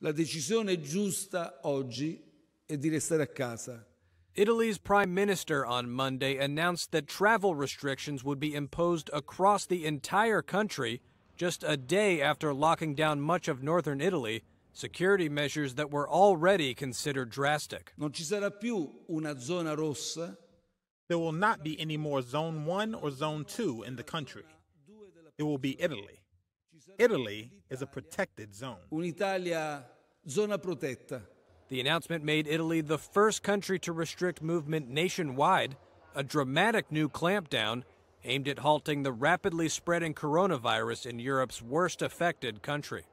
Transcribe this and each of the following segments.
La decisione giusta oggi è di restare a casa. Italy's prime minister on Monday announced that travel restrictions would be imposed across the entire country just a day after locking down much of northern Italy, security measures that were already considered drastic. Non ci sarà più una zona rossa. There will not be any more zone 1 or zone 2 in the country. It will be Italy. Italy is a protected zone. Un'Italia zona protetta. The announcement made Italy the first country to restrict movement nationwide, a dramatic new clampdown aimed at halting the rapidly spreading coronavirus in Europe's worst affected country.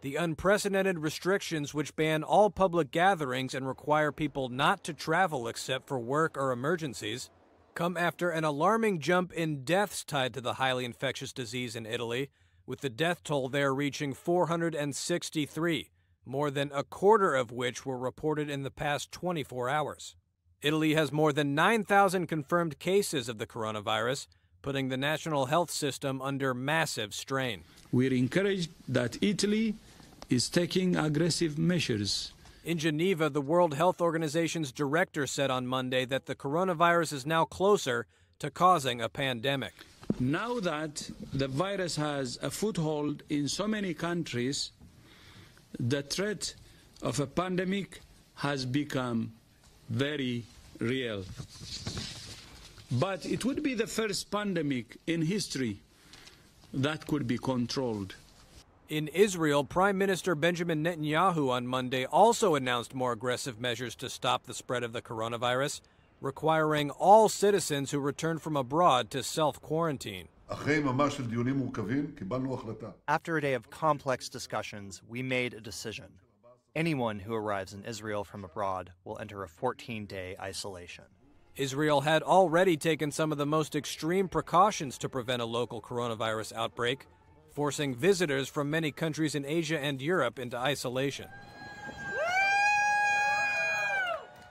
The unprecedented restrictions, which ban all public gatherings and require people not to travel except for work or emergencies, come after an alarming jump in deaths tied to the highly infectious disease in Italy, with the death toll there reaching 463, more than a quarter of which were reported in the past 24 hours. Italy has more than 9,000 confirmed cases of the coronavirus, putting the national health system under massive strain. We're encouraged that Italy is taking aggressive measures. In Geneva, the World Health Organization's director said on Monday that the coronavirus is now closer to causing a pandemic. Now that the virus has a foothold in so many countries, the threat of a pandemic has become very real. But it would be the first pandemic in history that could be controlled. In Israel, Prime Minister Benjamin Netanyahu on Monday also announced more aggressive measures to stop the spread of the coronavirus requiring all citizens who return from abroad to self-quarantine. After a day of complex discussions, we made a decision. Anyone who arrives in Israel from abroad will enter a 14 day isolation. Israel had already taken some of the most extreme precautions to prevent a local coronavirus outbreak, forcing visitors from many countries in Asia and Europe into isolation.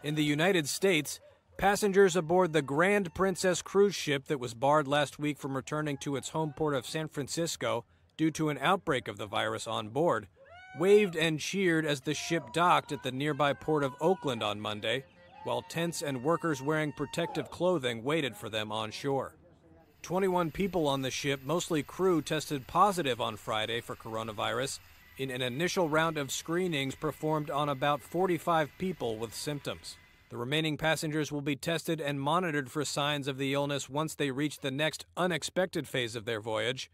In the United States, Passengers aboard the Grand Princess cruise ship that was barred last week from returning to its home port of San Francisco due to an outbreak of the virus on board waved and cheered as the ship docked at the nearby port of Oakland on Monday, while tents and workers wearing protective clothing waited for them on shore. 21 people on the ship, mostly crew, tested positive on Friday for coronavirus in an initial round of screenings performed on about 45 people with symptoms. The remaining passengers will be tested and monitored for signs of the illness once they reach the next unexpected phase of their voyage.